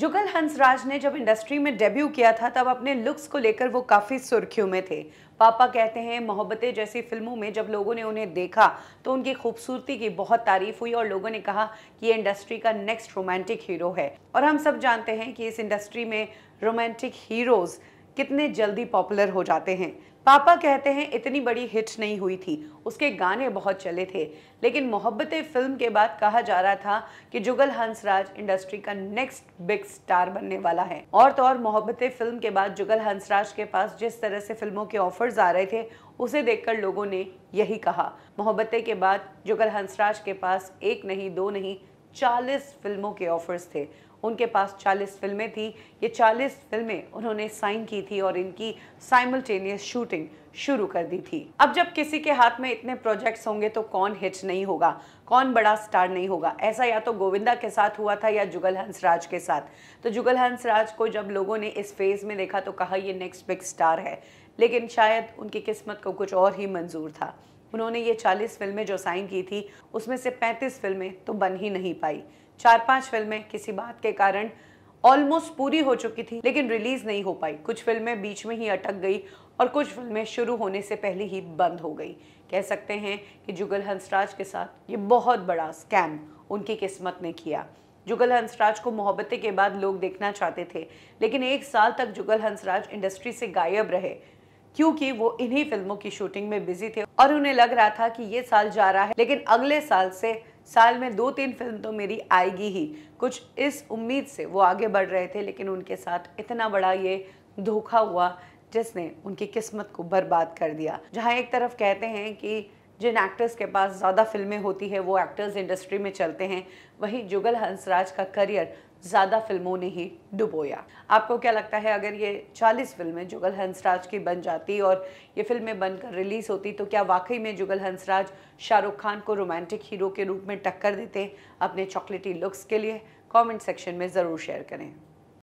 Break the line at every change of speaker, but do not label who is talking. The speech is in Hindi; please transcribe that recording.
जुगल हंसराज ने जब इंडस्ट्री में डेब्यू किया था तब अपने लुक्स को लेकर वो काफ़ी सुर्खियों में थे पापा कहते हैं मोहब्बतें जैसी फिल्मों में जब लोगों ने उन्हें देखा तो उनकी खूबसूरती की बहुत तारीफ हुई और लोगों ने कहा कि ये इंडस्ट्री का नेक्स्ट रोमांटिक हीरो है और हम सब जानते हैं कि इस इंडस्ट्री में रोमांटिक हीरोज़ कितने जल्दी पॉपुलर हो जाते हैं पापा कहते हैं इतनी बड़ी हिट नहीं हुई थी उसके गाने बहुत चले थे लेकिन मोहब्बत फिल्म के बाद कहा जा रहा था कि जुगल हंसराज इंडस्ट्री का नेक्स्ट बिग स्टार बनने वाला है और तो और मोहब्बत फिल्म के बाद जुगल हंसराज के पास जिस तरह से फिल्मों के ऑफर्स आ रहे थे उसे देखकर लोगों ने यही कहा मोहब्बत के बाद जुगल हंसराज के पास एक नहीं दो नहीं चालीस फिल्मों के ऑफर्स थे उनके पास 40 फिल्में थी ये 40 फिल्में उन्होंने साइन की थी और इनकी साइमल्टेनियस शूटिंग शुरू कर दी थी अब जब किसी के हाथ में इतने प्रोजेक्ट्स होंगे तो कौन हिट नहीं होगा कौन बड़ा स्टार नहीं होगा ऐसा या तो गोविंदा के साथ हुआ था या जुगल हंसराज के साथ तो जुगल हंसराज को जब लोगों ने इस फेज में देखा तो कहा ये नेक्स्ट बिग स्टार है लेकिन शायद उनकी किस्मत को कुछ और ही मंजूर था उन्होंने ये 40 फिल्में जो साइन की थी उसमें से 35 फिल्में तो बन ही नहीं पाई चार पांच फिल्में किसी बात के कारण ऑलमोस्ट पूरी हो चुकी थी लेकिन रिलीज नहीं हो पाई कुछ फिल्में बीच में ही अटक गई और कुछ फिल्में शुरू होने से पहले ही बंद हो गई कह सकते हैं कि जुगल हंसराज के साथ ये बहुत बड़ा स्कैम उनकी किस्मत ने किया जुगल हंसराज को मोहब्बतें के बाद लोग देखना चाहते थे लेकिन एक साल तक जुगल हंसराज इंडस्ट्री से गायब रहे क्योंकि वो इन्हीं फिल्मों की शूटिंग में बिजी थे और उन्हें लग रहा था कि ये साल जा रहा है लेकिन अगले साल से साल में दो तीन फिल्म तो मेरी आएगी ही कुछ इस उम्मीद से वो आगे बढ़ रहे थे लेकिन उनके साथ इतना बड़ा ये धोखा हुआ जिसने उनकी किस्मत को बर्बाद कर दिया जहाँ एक तरफ कहते हैं कि जिन एक्टर्स के पास ज़्यादा फिल्में होती है वो एक्टर्स इंडस्ट्री में चलते हैं वहीं जुगल हंसराज का करियर ज़्यादा फिल्मों ने ही डुबोया आपको क्या लगता है अगर ये 40 फिल्में जुगल हंसराज की बन जाती और ये फिल्में बनकर रिलीज़ होती तो क्या वाकई में जुगल हंसराज शाहरुख खान को रोमांटिक हीरो के रूप में टक्कर देते अपने चॉकलेटी लुक्स के लिए कमेंट सेक्शन में ज़रूर शेयर करें